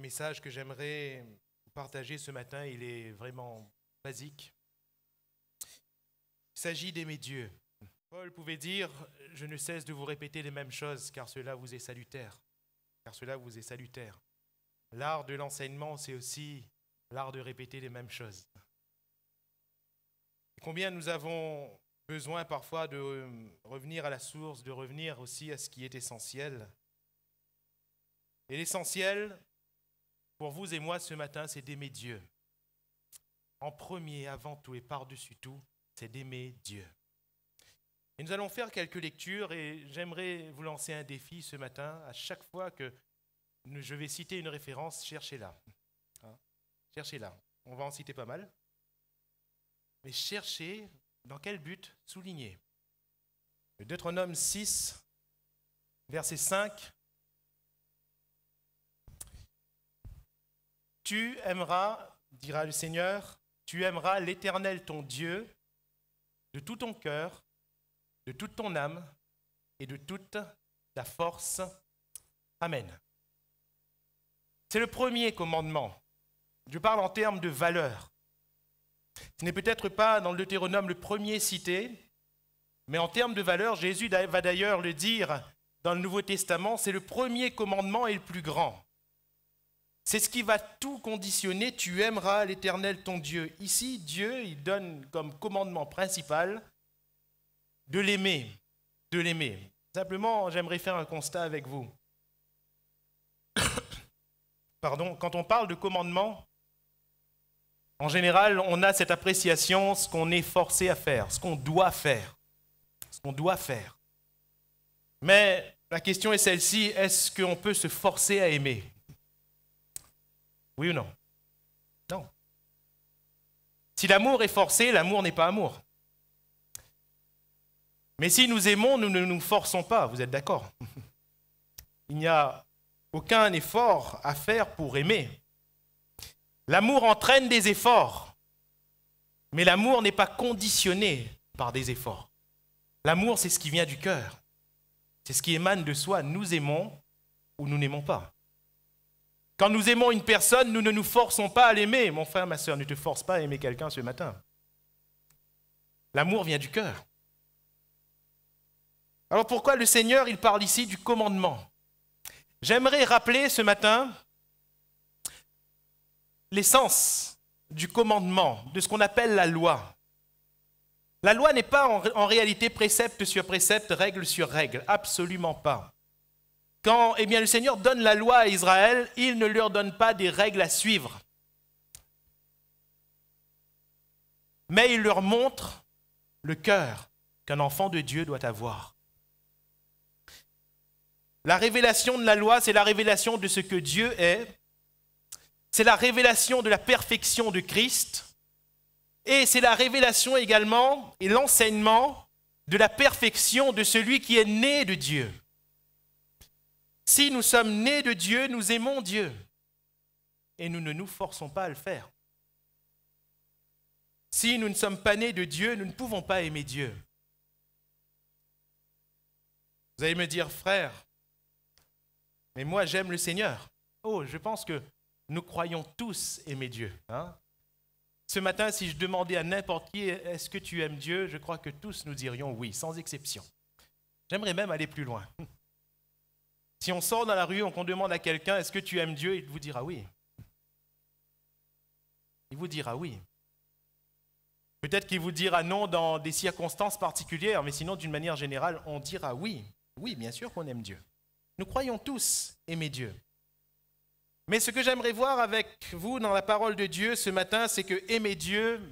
message que j'aimerais partager ce matin, il est vraiment basique. Il s'agit d'aimer Dieu. Paul pouvait dire, je ne cesse de vous répéter les mêmes choses, car cela vous est salutaire. Car cela vous est salutaire. L'art de l'enseignement, c'est aussi l'art de répéter les mêmes choses. combien nous avons besoin parfois de euh, revenir à la source, de revenir aussi à ce qui est essentiel. Et l'essentiel, pour vous et moi ce matin, c'est d'aimer Dieu. En premier, avant tout et par-dessus tout, c'est d'aimer Dieu. Et nous allons faire quelques lectures et j'aimerais vous lancer un défi ce matin. À chaque fois que je vais citer une référence, cherchez-la. Hein? cherchez-la. On va en citer pas mal. Mais cherchez dans quel but souligner. Le Deutéronome 6, verset 5 Tu aimeras, dira le Seigneur, tu aimeras l'Éternel ton Dieu de tout ton cœur, de toute ton âme et de toute ta force. Amen. C'est le premier commandement. Je parle en termes de valeur. Ce n'est peut-être pas dans le Deutéronome le premier cité, mais en termes de valeur, Jésus va d'ailleurs le dire dans le Nouveau Testament, c'est le premier commandement et le plus grand. C'est ce qui va tout conditionner. Tu aimeras l'Éternel ton Dieu. Ici, Dieu, il donne comme commandement principal de l'aimer, de l'aimer. Simplement, j'aimerais faire un constat avec vous. Pardon, quand on parle de commandement, en général, on a cette appréciation, ce qu'on est forcé à faire, ce qu'on doit faire, ce qu'on doit faire. Mais la question est celle-ci, est-ce qu'on peut se forcer à aimer oui ou non Non. Si l'amour est forcé, l'amour n'est pas amour. Mais si nous aimons, nous ne nous forçons pas, vous êtes d'accord Il n'y a aucun effort à faire pour aimer. L'amour entraîne des efforts, mais l'amour n'est pas conditionné par des efforts. L'amour, c'est ce qui vient du cœur, c'est ce qui émane de soi. Nous aimons ou nous n'aimons pas. Quand nous aimons une personne, nous ne nous forçons pas à l'aimer. Mon frère, ma soeur, ne te force pas à aimer quelqu'un ce matin. L'amour vient du cœur. Alors pourquoi le Seigneur, il parle ici du commandement J'aimerais rappeler ce matin l'essence du commandement, de ce qu'on appelle la loi. La loi n'est pas en, en réalité précepte sur précepte, règle sur règle, absolument pas. Quand eh bien, le Seigneur donne la loi à Israël, il ne leur donne pas des règles à suivre. Mais il leur montre le cœur qu'un enfant de Dieu doit avoir. La révélation de la loi, c'est la révélation de ce que Dieu est, c'est la révélation de la perfection de Christ, et c'est la révélation également et l'enseignement de la perfection de celui qui est né de Dieu. Si nous sommes nés de Dieu, nous aimons Dieu. Et nous ne nous forçons pas à le faire. Si nous ne sommes pas nés de Dieu, nous ne pouvons pas aimer Dieu. Vous allez me dire, frère, mais moi j'aime le Seigneur. Oh, je pense que nous croyons tous aimer Dieu. Hein. Ce matin, si je demandais à n'importe qui, est-ce que tu aimes Dieu Je crois que tous nous dirions oui, sans exception. J'aimerais même aller plus loin. Si on sort dans la rue, et qu'on demande à quelqu'un, est-ce que tu aimes Dieu Il vous dira oui. Il vous dira oui. Peut-être qu'il vous dira non dans des circonstances particulières, mais sinon, d'une manière générale, on dira oui. Oui, bien sûr qu'on aime Dieu. Nous croyons tous aimer Dieu. Mais ce que j'aimerais voir avec vous dans la parole de Dieu ce matin, c'est que aimer Dieu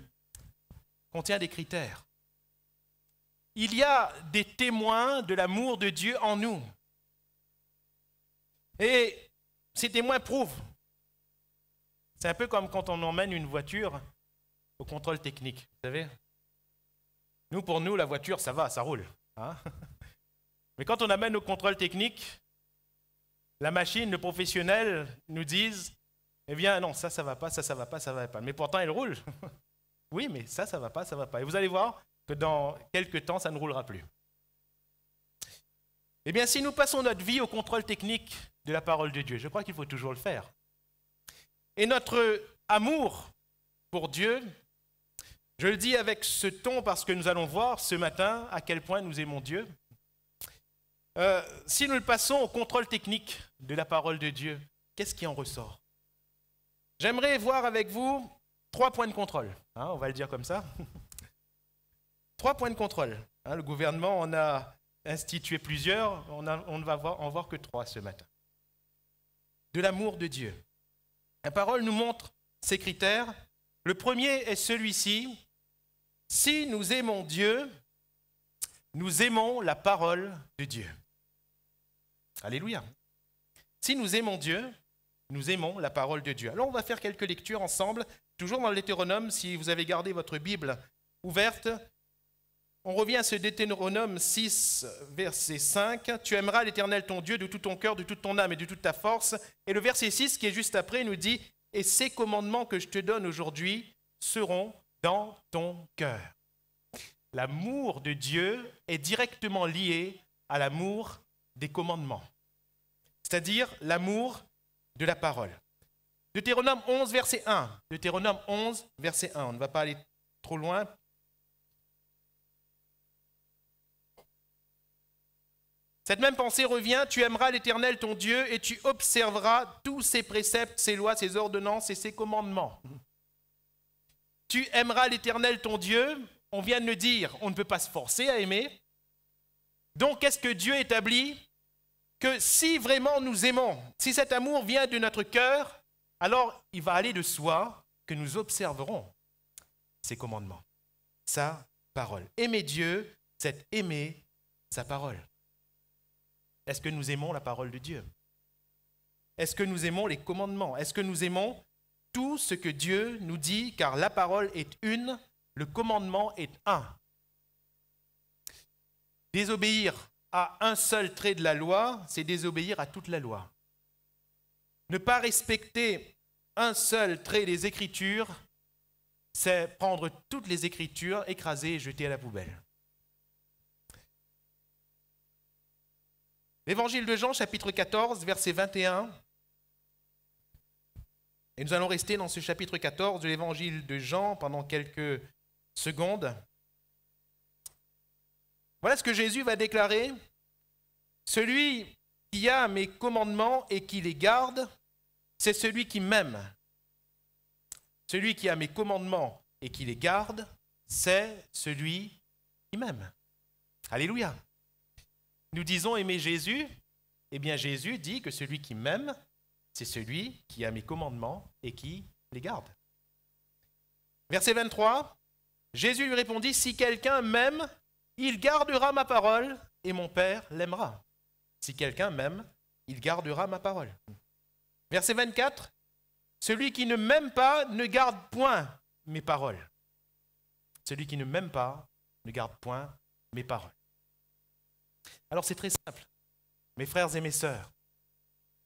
contient des critères. Il y a des témoins de l'amour de Dieu en nous. Et ces témoins prouvent. C'est un peu comme quand on emmène une voiture au contrôle technique, vous savez. Nous, pour nous, la voiture, ça va, ça roule. Hein. Mais quand on amène au contrôle technique, la machine, le professionnel nous disent eh bien non, ça, ça va pas, ça, ça va pas, ça va pas. Mais pourtant, elle roule. Oui, mais ça, ça va pas, ça va pas. Et vous allez voir que dans quelques temps, ça ne roulera plus. Eh bien, si nous passons notre vie au contrôle technique de la parole de Dieu, je crois qu'il faut toujours le faire. Et notre amour pour Dieu, je le dis avec ce ton parce que nous allons voir ce matin à quel point nous aimons Dieu. Euh, si nous le passons au contrôle technique de la parole de Dieu, qu'est-ce qui en ressort J'aimerais voir avec vous trois points de contrôle, hein, on va le dire comme ça. trois points de contrôle. Hein, le gouvernement en a institué plusieurs, on, ne va voir, en voir que trois ce matin. De l'amour de Dieu. La parole nous montre ces critères. Le premier est celui-ci. Si nous aimons Dieu, nous aimons la parole de Dieu. Alléluia. Si nous aimons Dieu, nous aimons la parole de Dieu. Alors on va faire quelques lectures ensemble, toujours dans l'hétéronome, si vous avez gardé votre Bible ouverte, on revient à ce Deutéronome 6, verset 5. Tu aimeras l'Éternel ton Dieu de tout ton cœur, de toute ton âme et de toute ta force. Et le verset 6, qui est juste après, nous dit Et ces commandements que je te donne aujourd'hui seront dans ton cœur. L'amour de Dieu est directement lié à l'amour des commandements, c'est-à-dire l'amour de la parole. Deutéronome 11, verset 1. Deutéronome 11, verset 1. On ne va pas aller trop loin Cette même pensée revient, tu aimeras l'Éternel ton Dieu et tu observeras tous ses préceptes, ses lois, ses ordonnances et ses commandements. Tu aimeras l'Éternel ton Dieu, on vient de le dire, on ne peut pas se forcer à aimer. Donc qu'est-ce que Dieu établit Que si vraiment nous aimons, si cet amour vient de notre cœur, alors il va aller de soi que nous observerons ses commandements, sa parole. Aimer Dieu, c'est aimer sa parole. Est-ce que nous aimons la parole de Dieu Est-ce que nous aimons les commandements Est-ce que nous aimons tout ce que Dieu nous dit Car la parole est une, le commandement est un. Désobéir à un seul trait de la loi, c'est désobéir à toute la loi. Ne pas respecter un seul trait des Écritures, c'est prendre toutes les Écritures, écraser et jeter à la poubelle. L'évangile de Jean, chapitre 14, verset 21. Et nous allons rester dans ce chapitre 14 de l'évangile de Jean pendant quelques secondes. Voilà ce que Jésus va déclarer. Celui qui a mes commandements et qui les garde, c'est celui qui m'aime. Celui qui a mes commandements et qui les garde, c'est celui qui m'aime. Alléluia. Nous disons aimer Jésus, eh bien Jésus dit que celui qui m'aime, c'est celui qui a mes commandements et qui les garde. Verset 23, Jésus lui répondit, Si quelqu'un m'aime, il gardera ma parole et mon Père l'aimera. Si quelqu'un m'aime, il gardera ma parole. Verset 24, Celui qui ne m'aime pas ne garde point mes paroles. Celui qui ne m'aime pas ne garde point mes paroles. Alors c'est très simple. Mes frères et mes sœurs,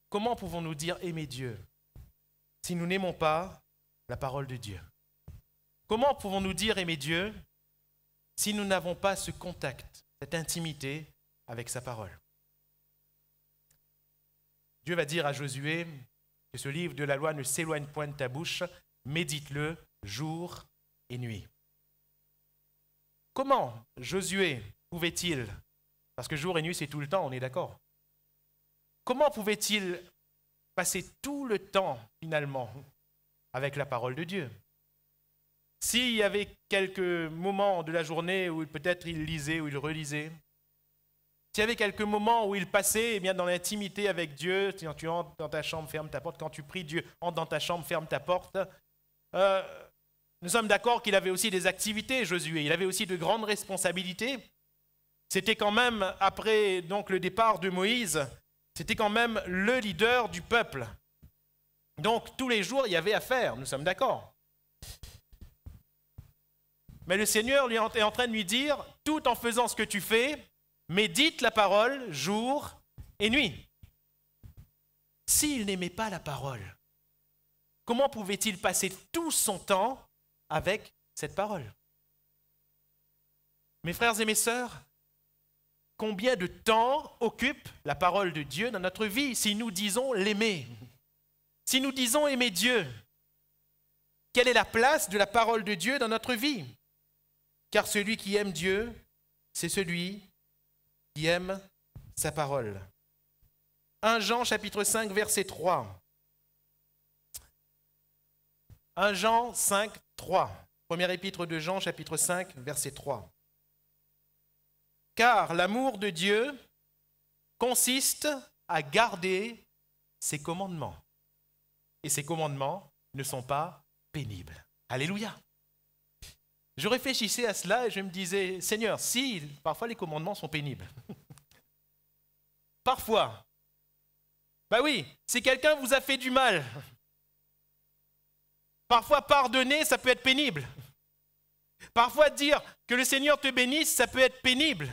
comment pouvons-nous dire aimer Dieu si nous n'aimons pas la parole de Dieu Comment pouvons-nous dire aimer Dieu si nous n'avons pas ce contact, cette intimité avec sa parole Dieu va dire à Josué que ce livre de la loi ne s'éloigne point de ta bouche, médite-le jour et nuit. Comment Josué pouvait-il parce que jour et nuit, c'est tout le temps, on est d'accord. Comment pouvait-il passer tout le temps, finalement, avec la parole de Dieu S'il y avait quelques moments de la journée où peut-être il lisait ou il relisait, s'il y avait quelques moments où il passait eh bien, dans l'intimité avec Dieu, quand tu entres dans ta chambre, ferme ta porte, quand tu pries, Dieu entre dans ta chambre, ferme ta porte, euh, nous sommes d'accord qu'il avait aussi des activités, Josué. Il avait aussi de grandes responsabilités. C'était quand même, après donc, le départ de Moïse, c'était quand même le leader du peuple. Donc tous les jours, il y avait affaire, nous sommes d'accord. Mais le Seigneur est en train de lui dire, tout en faisant ce que tu fais, médite la parole jour et nuit. S'il n'aimait pas la parole, comment pouvait-il passer tout son temps avec cette parole Mes frères et mes sœurs, combien de temps occupe la parole de Dieu dans notre vie si nous disons l'aimer Si nous disons aimer Dieu, quelle est la place de la parole de Dieu dans notre vie Car celui qui aime Dieu, c'est celui qui aime sa parole. 1 Jean chapitre 5 verset 3. 1 Jean 5, 3. Premier épître de Jean chapitre 5 verset 3. Car l'amour de Dieu consiste à garder ses commandements. Et ses commandements ne sont pas pénibles. Alléluia. Je réfléchissais à cela et je me disais, Seigneur, si parfois les commandements sont pénibles. parfois. Bah oui, si quelqu'un vous a fait du mal, parfois pardonner, ça peut être pénible. Parfois dire que le Seigneur te bénisse, ça peut être pénible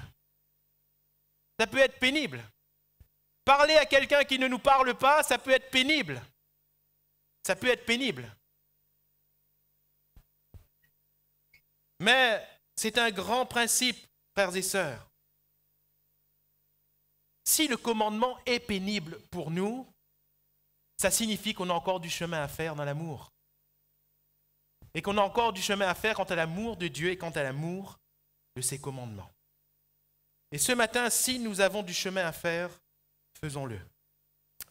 ça peut être pénible. Parler à quelqu'un qui ne nous parle pas, ça peut être pénible. Ça peut être pénible. Mais c'est un grand principe, frères et sœurs. Si le commandement est pénible pour nous, ça signifie qu'on a encore du chemin à faire dans l'amour. Et qu'on a encore du chemin à faire quant à l'amour de Dieu et quant à l'amour de ses commandements. Et ce matin, si nous avons du chemin à faire, faisons-le.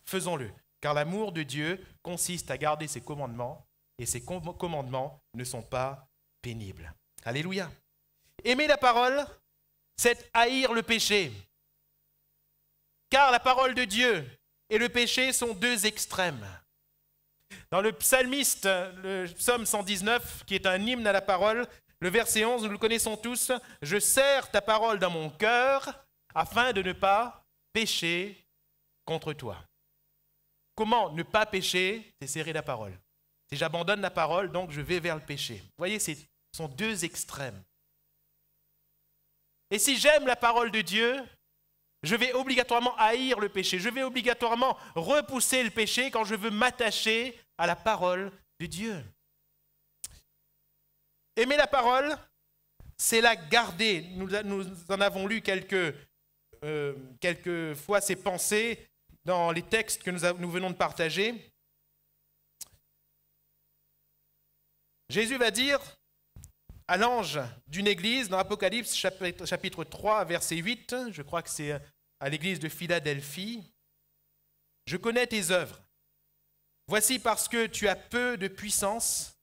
Faisons-le. Car l'amour de Dieu consiste à garder ses commandements et ses commandements ne sont pas pénibles. Alléluia. Aimer la parole, c'est haïr le péché. Car la parole de Dieu et le péché sont deux extrêmes. Dans le psalmiste, le psaume 119, qui est un hymne à la parole, le verset 11, nous le connaissons tous. Je serre ta parole dans mon cœur afin de ne pas pécher contre toi. Comment ne pas pécher C'est serrer la parole. Si j'abandonne la parole, donc je vais vers le péché. Vous voyez, ce sont deux extrêmes. Et si j'aime la parole de Dieu, je vais obligatoirement haïr le péché. Je vais obligatoirement repousser le péché quand je veux m'attacher à la parole de Dieu. Aimer la parole, c'est la garder. Nous, en avons lu euh, quelques, fois ces pensées dans les textes que nous, venons de partager. Jésus va dire à l'ange d'une église dans Apocalypse chapitre, chapitre 3 verset 8, je crois que c'est à l'église de Philadelphie, Je connais tes œuvres. Voici parce que tu as peu de puissance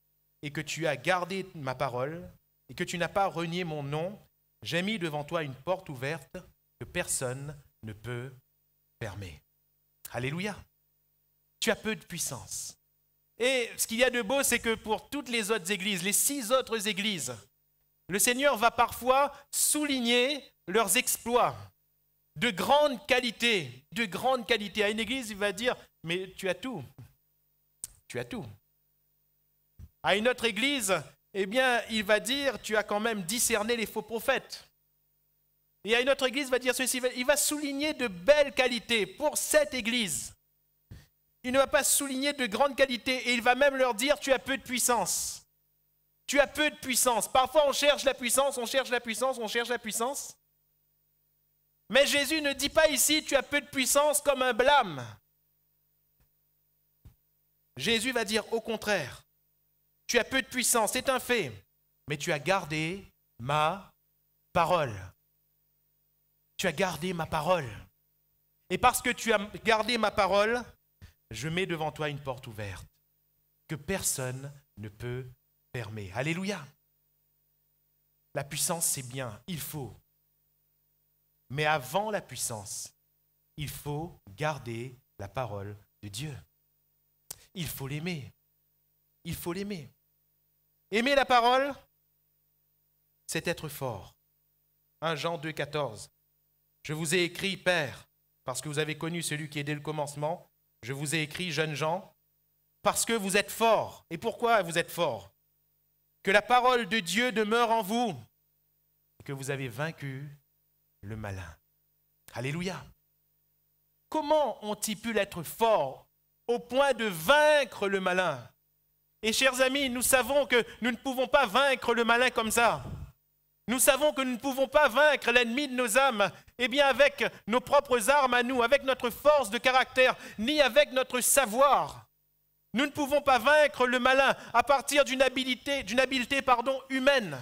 et que tu as gardé ma parole, et que tu n'as pas renié mon nom, j'ai mis devant toi une porte ouverte que personne ne peut fermer. Alléluia. Tu as peu de puissance. Et ce qu'il y a de beau, c'est que pour toutes les autres églises, les six autres églises, le Seigneur va parfois souligner leurs exploits de grande qualité, de grande qualité. À une église, il va dire, mais tu as tout, tu as tout à une autre église, eh bien, il va dire, tu as quand même discerné les faux prophètes. Et à une autre église, il va dire ceci, il va souligner de belles qualités pour cette église. Il ne va pas souligner de grandes qualités et il va même leur dire, tu as peu de puissance. Tu as peu de puissance. Parfois, on cherche la puissance, on cherche la puissance, on cherche la puissance. Mais Jésus ne dit pas ici, tu as peu de puissance comme un blâme. Jésus va dire au contraire, tu as peu de puissance, c'est un fait, mais tu as gardé ma parole. Tu as gardé ma parole. Et parce que tu as gardé ma parole, je mets devant toi une porte ouverte que personne ne peut fermer. Alléluia. La puissance, c'est bien, il faut. Mais avant la puissance, il faut garder la parole de Dieu. Il faut l'aimer. Il faut l'aimer. Aimer la parole, c'est être fort. 1 hein, Jean 2, 14. Je vous ai écrit, Père, parce que vous avez connu celui qui est dès le commencement. Je vous ai écrit, jeunes gens, parce que vous êtes fort. Et pourquoi vous êtes fort Que la parole de Dieu demeure en vous, et que vous avez vaincu le malin. Alléluia. Comment ont-ils pu être fort au point de vaincre le malin et chers amis, nous savons que nous ne pouvons pas vaincre le malin comme ça. Nous savons que nous ne pouvons pas vaincre l'ennemi de nos âmes, et eh bien avec nos propres armes à nous, avec notre force de caractère, ni avec notre savoir. Nous ne pouvons pas vaincre le malin à partir d'une habileté, d'une habileté pardon, humaine.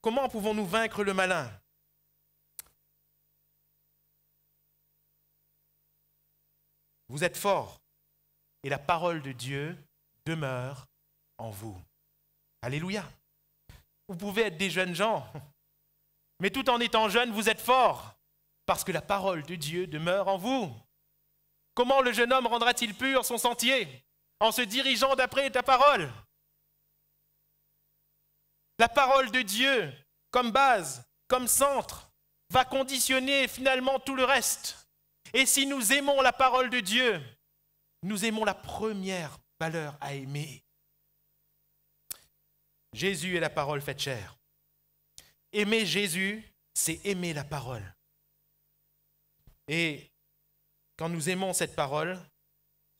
Comment pouvons-nous vaincre le malin Vous êtes fort. Et la parole de Dieu demeure en vous. Alléluia. Vous pouvez être des jeunes gens, mais tout en étant jeunes, vous êtes forts, parce que la parole de Dieu demeure en vous. Comment le jeune homme rendra-t-il pur son sentier En se dirigeant d'après ta parole. La parole de Dieu, comme base, comme centre, va conditionner finalement tout le reste. Et si nous aimons la parole de Dieu, nous aimons la première valeur à aimer. Jésus est la parole faite chair. Aimer Jésus, c'est aimer la parole. Et quand nous aimons cette parole,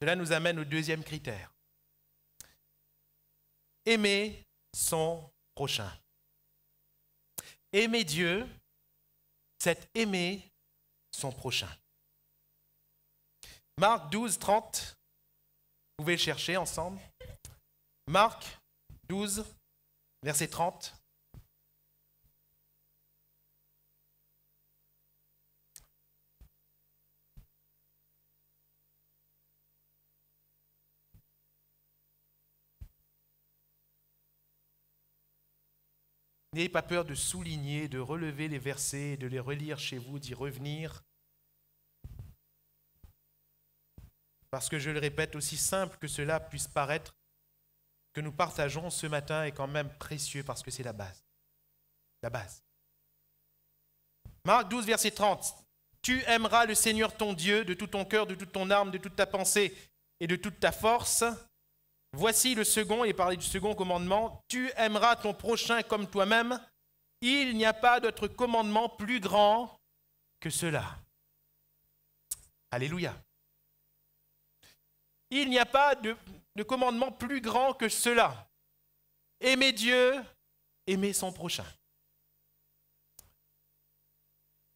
cela nous amène au deuxième critère. Aimer son prochain. Aimer Dieu, c'est aimer son prochain. Marc 12, 30 vous pouvez le chercher ensemble. Marc 12, verset 30. N'ayez pas peur de souligner, de relever les versets, de les relire chez vous, d'y revenir. Parce que je le répète, aussi simple que cela puisse paraître, que nous partageons ce matin est quand même précieux parce que c'est la base. La base. Marc 12, verset 30. Tu aimeras le Seigneur ton Dieu de tout ton cœur, de toute ton âme, de toute ta pensée et de toute ta force. Voici le second, et parler du second commandement. Tu aimeras ton prochain comme toi-même. Il n'y a pas d'autre commandement plus grand que cela. Alléluia. Il n'y a pas de, commandement plus grand que cela. Aimer Dieu, aimer son prochain.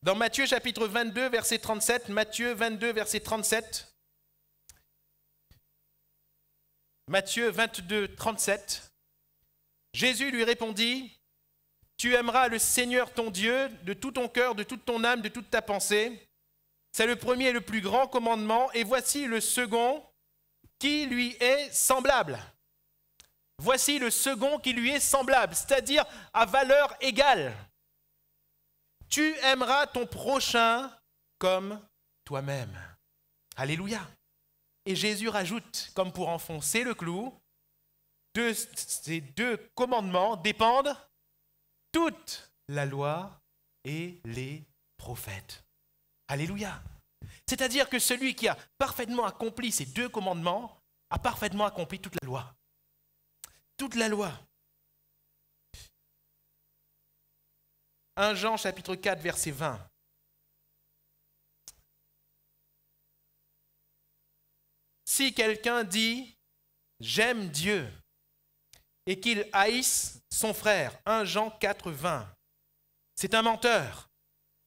Dans Matthieu chapitre 22, verset 37, Matthieu 22, verset 37, Matthieu 22, 37, Jésus lui répondit, Tu aimeras le Seigneur ton Dieu de tout ton cœur, de toute ton âme, de toute ta pensée. C'est le premier et le plus grand commandement, et voici le second, qui lui est semblable. Voici le second qui lui est semblable, c'est-à-dire à valeur égale. Tu aimeras ton prochain comme toi-même. Alléluia. Et Jésus rajoute, comme pour enfoncer le clou, de ces deux commandements dépendent toute la loi et les prophètes. Alléluia. C'est-à-dire que celui qui a parfaitement accompli ces deux commandements a parfaitement accompli toute la loi. Toute la loi. 1 Jean chapitre 4 verset 20. Si quelqu'un dit j'aime Dieu et qu'il haïsse son frère, 1 Jean 4 20, c'est un menteur.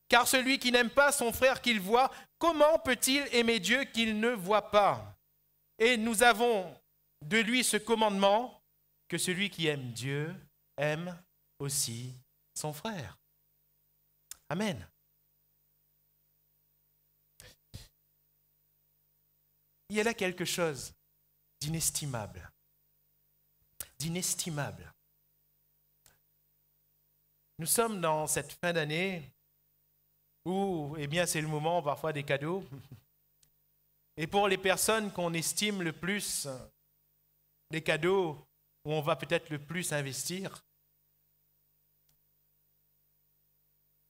Car celui qui n'aime pas son frère qu'il voit Comment peut-il aimer Dieu qu'il ne voit pas Et nous avons de lui ce commandement que celui qui aime Dieu aime aussi son frère. Amen. Il y a là quelque chose d'inestimable, d'inestimable. Nous sommes dans cette fin d'année ou eh bien c'est le moment parfois des cadeaux. Et pour les personnes qu'on estime le plus, des cadeaux où on va peut-être le plus investir.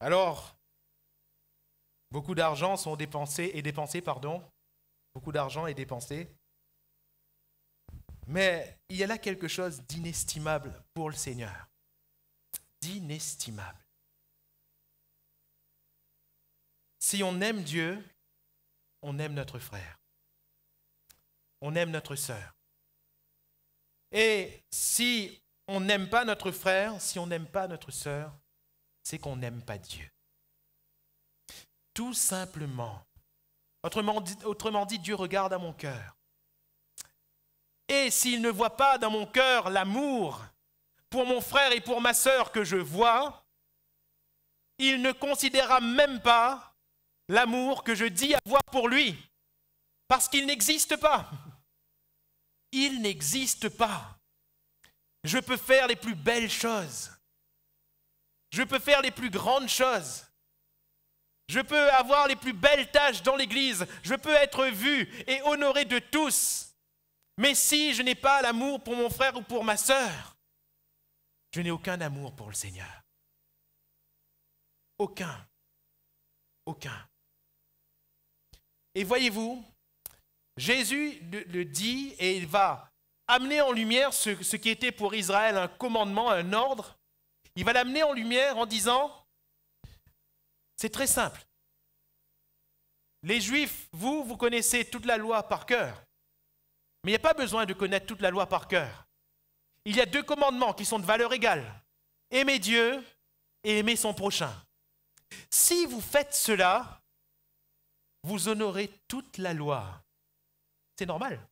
Alors, beaucoup d'argent sont dépensés et dépensés, pardon, beaucoup d'argent est dépensé. Mais il y a là quelque chose d'inestimable pour le Seigneur. D'inestimable. Si on aime Dieu, on aime notre frère. On aime notre sœur. Et si on n'aime pas notre frère, si on n'aime pas notre sœur, c'est qu'on n'aime pas Dieu. Tout simplement. Autrement dit, Dieu regarde à mon cœur. Et s'il ne voit pas dans mon cœur l'amour pour mon frère et pour ma sœur que je vois, il ne considérera même pas l'amour que je dis avoir pour lui, parce qu'il n'existe pas. Il n'existe pas. Je peux faire les plus belles choses. Je peux faire les plus grandes choses. Je peux avoir les plus belles tâches dans l'Église. Je peux être vu et honoré de tous. Mais si je n'ai pas l'amour pour mon frère ou pour ma sœur, je n'ai aucun amour pour le Seigneur. Aucun. Aucun. Et voyez-vous, Jésus le, dit et il va amener en lumière ce, qui était pour Israël un commandement, un ordre. Il va l'amener en lumière en disant, c'est très simple. Les Juifs, vous, vous connaissez toute la loi par cœur. Mais il n'y a pas besoin de connaître toute la loi par cœur. Il y a deux commandements qui sont de valeur égale. Aimer Dieu et aimer son prochain. Si vous faites cela, vous honorez toute la loi. C'est normal.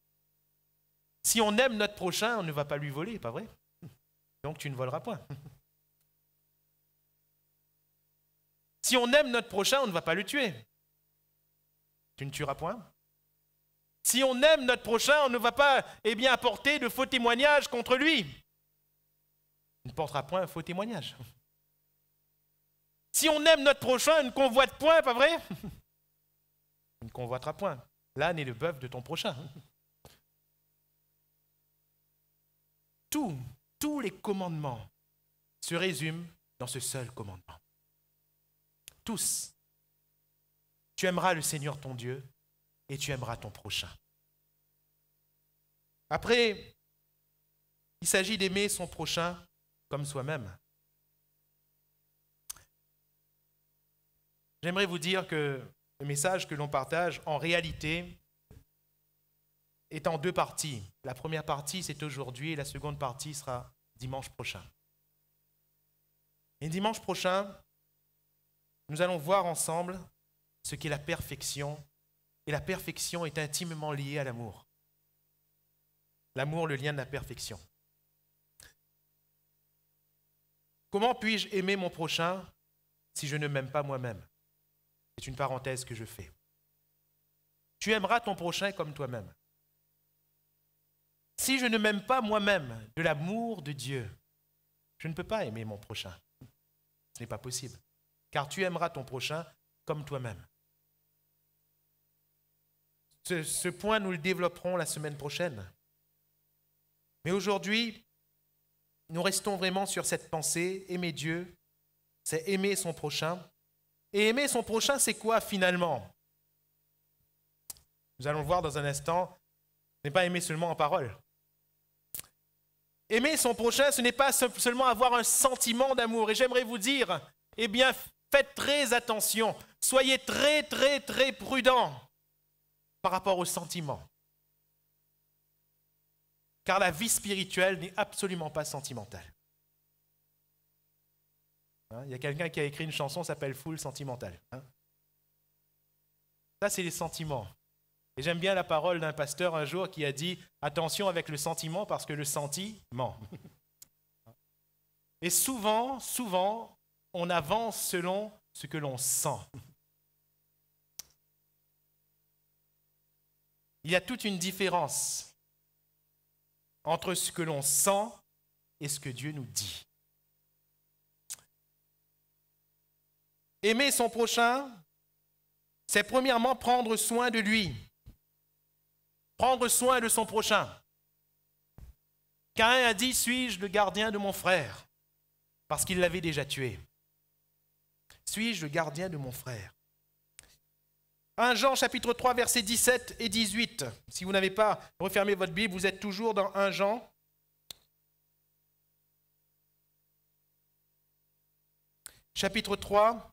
Si on aime notre prochain, on ne va pas lui voler, pas vrai Donc tu ne voleras point. Si on aime notre prochain, on ne va pas le tuer. Tu ne tueras point. Si on aime notre prochain, on ne va pas eh bien, apporter de faux témoignages contre lui. Tu ne porteras point un faux témoignage. Si on aime notre prochain, on ne convoite point, pas vrai Il ne convoitera point l'âne et le bœuf de ton prochain. Tous, tous les commandements se résument dans ce seul commandement. Tous. Tu aimeras le Seigneur ton Dieu et tu aimeras ton prochain. Après, il s'agit d'aimer son prochain comme soi-même. J'aimerais vous dire que le message que l'on partage, en réalité, est en deux parties. La première partie, c'est aujourd'hui, et la seconde partie sera dimanche prochain. Et dimanche prochain, nous allons voir ensemble ce qu'est la perfection. Et la perfection est intimement liée à l'amour. L'amour, le lien de la perfection. Comment puis-je aimer mon prochain si je ne m'aime pas moi-même c'est une parenthèse que je fais. Tu aimeras ton prochain comme toi-même. Si je ne m'aime pas moi-même de l'amour de Dieu, je ne peux pas aimer mon prochain. Ce n'est pas possible. Car tu aimeras ton prochain comme toi-même. Ce, ce, point, nous le développerons la semaine prochaine. Mais aujourd'hui, nous restons vraiment sur cette pensée, aimer Dieu, c'est aimer son prochain. Et aimer son prochain, c'est quoi finalement Nous allons le voir dans un instant, ce n'est pas aimer seulement en parole. Aimer son prochain, ce n'est pas seulement avoir un sentiment d'amour. Et j'aimerais vous dire, eh bien, faites très attention, soyez très, très, très prudent par rapport aux sentiments. Car la vie spirituelle n'est absolument pas sentimentale. Hein, il y a quelqu'un qui a écrit une chanson, s'appelle Foule sentimentale. Hein. Ça, c'est les sentiments. Et j'aime bien la parole d'un pasteur un jour qui a dit Attention avec le sentiment parce que le senti ment. Et souvent, souvent, on avance selon ce que l'on sent. Il y a toute une différence entre ce que l'on sent et ce que Dieu nous dit. Aimer son prochain, c'est premièrement prendre soin de lui, prendre soin de son prochain. Caïn a dit, suis-je le gardien de mon frère Parce qu'il l'avait déjà tué. Suis-je le gardien de mon frère 1 Jean chapitre 3 versets 17 et 18. Si vous n'avez pas refermé votre Bible, vous êtes toujours dans 1 Jean. Chapitre 3,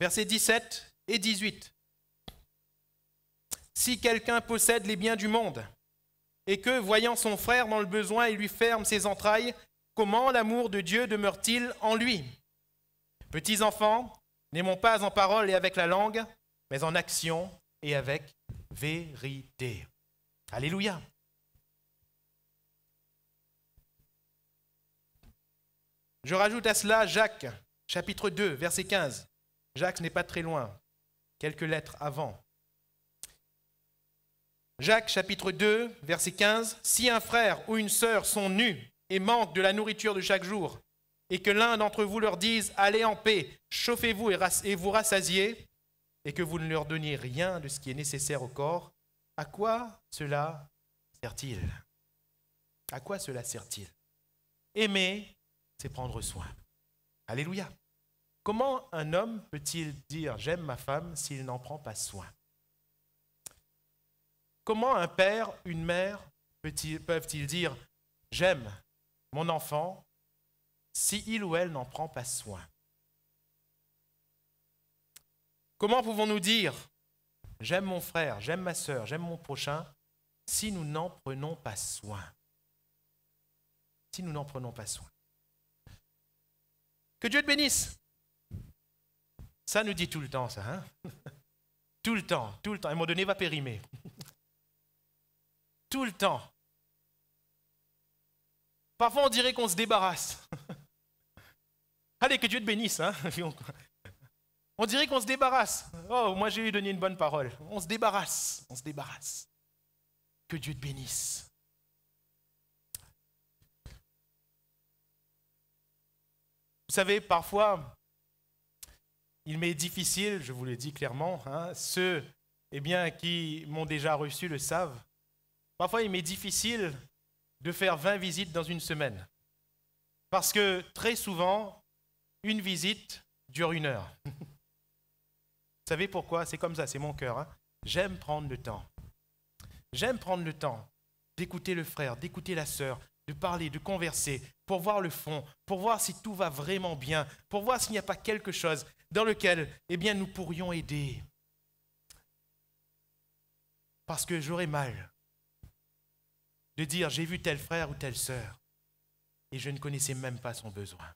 versets 17 et 18. Si quelqu'un possède les biens du monde et que, voyant son frère dans le besoin, il lui ferme ses entrailles, comment l'amour de Dieu demeure-t-il en lui Petits enfants, n'aimons pas en parole et avec la langue, mais en action et avec vérité. Alléluia. Je rajoute à cela Jacques, chapitre 2, verset 15. Jacques n'est pas très loin, quelques lettres avant. Jacques chapitre 2, verset 15, Si un frère ou une sœur sont nus et manquent de la nourriture de chaque jour, et que l'un d'entre vous leur dise, Allez en paix, chauffez-vous et, vous rassasiez, et que vous ne leur donniez rien de ce qui est nécessaire au corps, à quoi cela sert-il À quoi cela sert-il Aimer, c'est prendre soin. Alléluia. Comment un homme peut-il dire j'aime ma femme s'il n'en prend pas soin Comment un père, une mère peuvent-ils dire j'aime mon enfant si il ou elle n'en prend pas soin Comment pouvons-nous dire j'aime mon frère, j'aime ma soeur, j'aime mon prochain si nous n'en prenons pas soin Si nous n'en prenons pas soin. Que Dieu te bénisse. Ça nous dit tout le temps, ça. Hein? tout le temps, tout le temps. À un moment donné, va périmer. tout le temps. Parfois, on dirait qu'on se débarrasse. Allez, que Dieu te bénisse. Hein on dirait qu'on se débarrasse. Oh, moi, j'ai eu donné une bonne parole. On se débarrasse. On se débarrasse. Que Dieu te bénisse. Vous savez, parfois, il m'est difficile, je vous le dis clairement, hein, ceux eh bien, qui m'ont déjà reçu le savent. Parfois, il m'est difficile de faire 20 visites dans une semaine. Parce que très souvent, une visite dure une heure. Vous savez pourquoi C'est comme ça, c'est mon cœur. Hein. J'aime prendre le temps. J'aime prendre le temps d'écouter le frère, d'écouter la sœur, de parler, de converser, pour voir le fond, pour voir si tout va vraiment bien, pour voir s'il n'y a pas quelque chose dans lequel eh bien, nous pourrions aider. Parce que j'aurais mal de dire j'ai vu tel frère ou telle sœur et je ne connaissais même pas son besoin.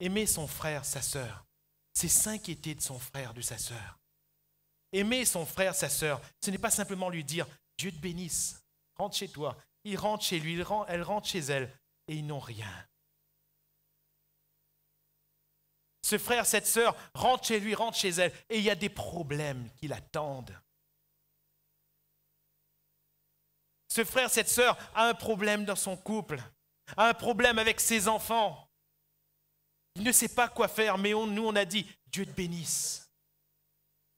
Aimer son frère, sa sœur, c'est s'inquiéter de son frère, de sa sœur. Aimer son frère, sa sœur, ce n'est pas simplement lui dire Dieu te bénisse, rentre chez toi. Il rentre chez lui, elle rentre chez elle et ils n'ont rien. Ce frère, cette sœur rentre chez lui, rentre chez elle, et il y a des problèmes qui l'attendent. Ce frère, cette sœur a un problème dans son couple, a un problème avec ses enfants. Il ne sait pas quoi faire, mais on, nous, on a dit, Dieu te bénisse.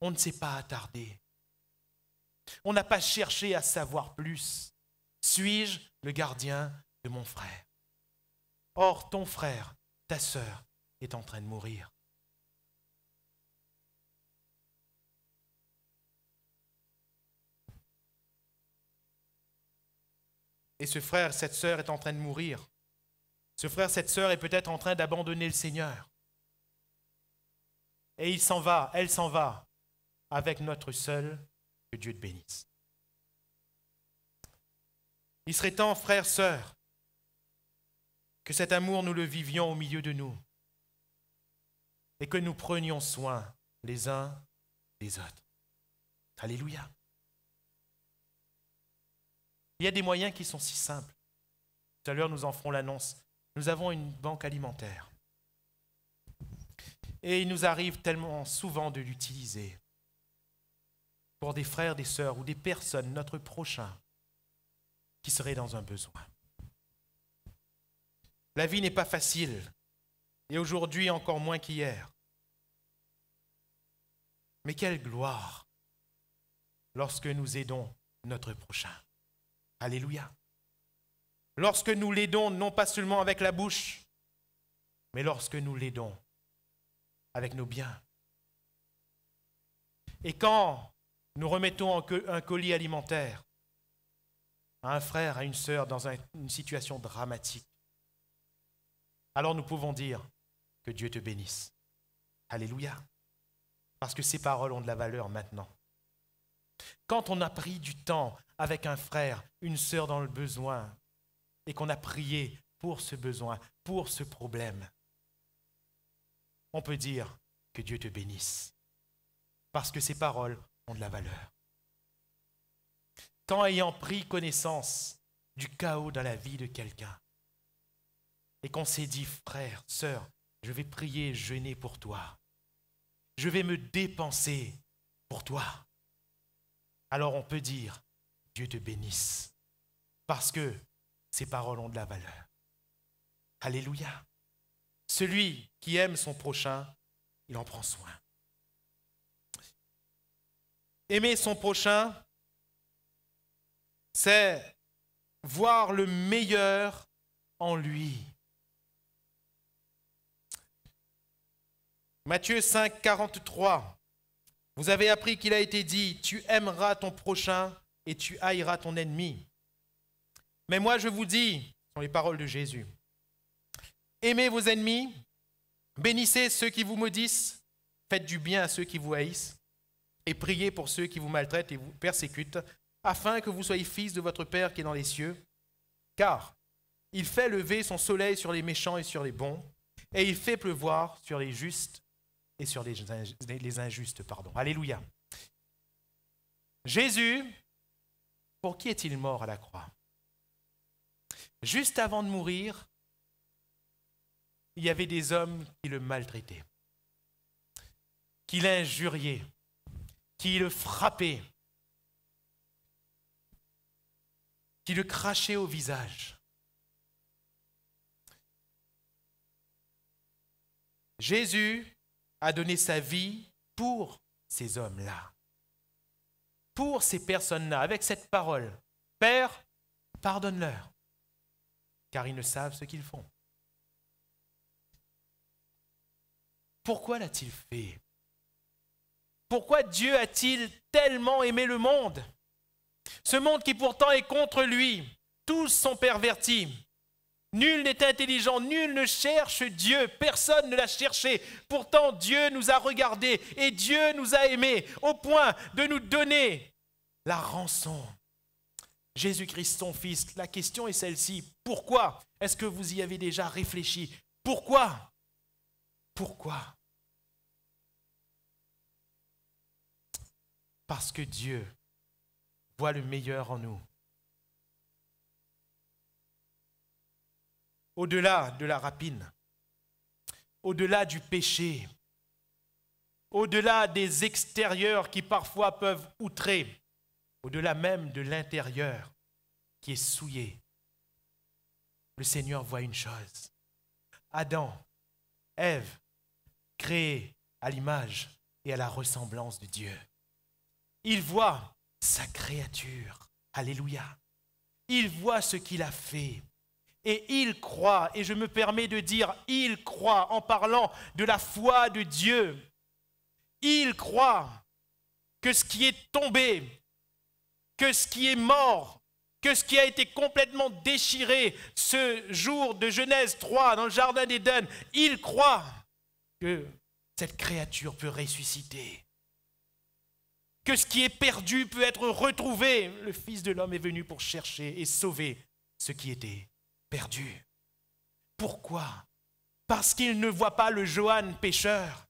On ne s'est pas attardé. On n'a pas cherché à savoir plus. Suis-je le gardien de mon frère Or, ton frère, ta sœur, est en train de mourir. Et ce frère, cette sœur est en train de mourir. Ce frère, cette sœur est peut-être en train d'abandonner le Seigneur. Et il s'en va, elle s'en va, avec notre seul, que Dieu te bénisse. Il serait temps, frères, sœurs, que cet amour, nous le vivions au milieu de nous et que nous prenions soin les uns des autres. Alléluia. Il y a des moyens qui sont si simples. Tout à l'heure, nous en ferons l'annonce. Nous avons une banque alimentaire. Et il nous arrive tellement souvent de l'utiliser pour des frères, des sœurs ou des personnes, notre prochain, qui seraient dans un besoin. La vie n'est pas facile et aujourd'hui encore moins qu'hier. Mais quelle gloire lorsque nous aidons notre prochain. Alléluia. Lorsque nous l'aidons non pas seulement avec la bouche, mais lorsque nous l'aidons avec nos biens. Et quand nous remettons un colis alimentaire à un frère, à une sœur dans une situation dramatique, alors nous pouvons dire, que Dieu te bénisse. Alléluia. Parce que ces paroles ont de la valeur maintenant. Quand on a pris du temps avec un frère, une sœur dans le besoin, et qu'on a prié pour ce besoin, pour ce problème, on peut dire que Dieu te bénisse. Parce que ces paroles ont de la valeur. Quand ayant pris connaissance du chaos dans la vie de quelqu'un, et qu'on s'est dit, frère, sœur, je vais prier, jeûner pour toi. Je vais me dépenser pour toi. Alors on peut dire, Dieu te bénisse, parce que ces paroles ont de la valeur. Alléluia. Celui qui aime son prochain, il en prend soin. Aimer son prochain, c'est voir le meilleur en lui. Matthieu 5, 43. Vous avez appris qu'il a été dit, tu aimeras ton prochain et tu haïras ton ennemi. Mais moi je vous dis, ce sont les paroles de Jésus, aimez vos ennemis, bénissez ceux qui vous maudissent, faites du bien à ceux qui vous haïssent, et priez pour ceux qui vous maltraitent et vous persécutent, afin que vous soyez fils de votre Père qui est dans les cieux, car il fait lever son soleil sur les méchants et sur les bons, et il fait pleuvoir sur les justes et sur les injustes. Pardon. Alléluia. Jésus, pour qui est-il mort à la croix Juste avant de mourir, il y avait des hommes qui le maltraitaient, qui l'injuriaient, qui le frappaient, qui le crachaient au visage. Jésus a donné sa vie pour ces hommes-là, pour ces personnes-là, avec cette parole. Père, pardonne-leur, car ils ne savent ce qu'ils font. Pourquoi l'a-t-il fait Pourquoi Dieu a-t-il tellement aimé le monde Ce monde qui pourtant est contre lui. Tous sont pervertis. Nul n'est intelligent, nul ne cherche Dieu, personne ne l'a cherché. Pourtant, Dieu nous a regardés et Dieu nous a aimés au point de nous donner la rançon. Jésus-Christ, son Fils, la question est celle-ci. Pourquoi Est-ce que vous y avez déjà réfléchi Pourquoi Pourquoi Parce que Dieu voit le meilleur en nous au-delà de la rapine, au-delà du péché, au-delà des extérieurs qui parfois peuvent outrer, au-delà même de l'intérieur qui est souillé. Le Seigneur voit une chose. Adam, Ève, créés à l'image et à la ressemblance de Dieu. Il voit sa créature. Alléluia. Il voit ce qu'il a fait. Et il croit, et je me permets de dire il croit en parlant de la foi de Dieu. Il croit que ce qui est tombé, que ce qui est mort, que ce qui a été complètement déchiré ce jour de Genèse 3 dans le Jardin d'Éden, il croit que cette créature peut ressusciter, que ce qui est perdu peut être retrouvé. Le Fils de l'homme est venu pour chercher et sauver ce qui était Perdu. Pourquoi Parce qu'il ne voit pas le Johan pécheur,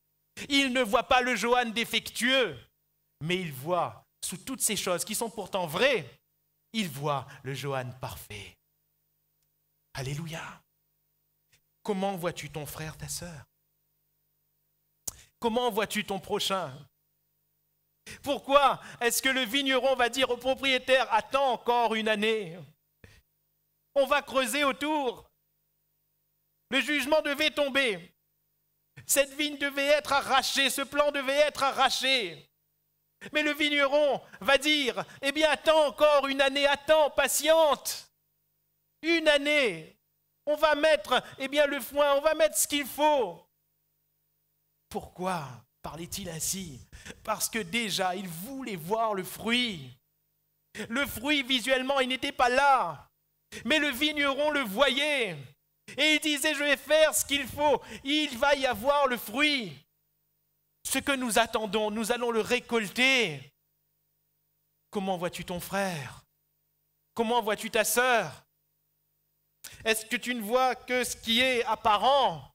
il ne voit pas le Johan défectueux, mais il voit, sous toutes ces choses qui sont pourtant vraies, il voit le Johan parfait. Alléluia. Comment vois-tu ton frère, ta sœur Comment vois-tu ton prochain Pourquoi est-ce que le vigneron va dire au propriétaire, attends encore une année on va creuser autour. Le jugement devait tomber. Cette vigne devait être arrachée, ce plan devait être arraché. Mais le vigneron va dire, eh bien attends encore une année, attends, patiente. Une année. On va mettre, eh bien le foin, on va mettre ce qu'il faut. Pourquoi parlait-il ainsi Parce que déjà, il voulait voir le fruit. Le fruit, visuellement, il n'était pas là. Mais le vigneron le voyait. Et il disait, je vais faire ce qu'il faut. Il va y avoir le fruit. Ce que nous attendons, nous allons le récolter. Comment vois-tu ton frère Comment vois-tu ta sœur Est-ce que tu ne vois que ce qui est apparent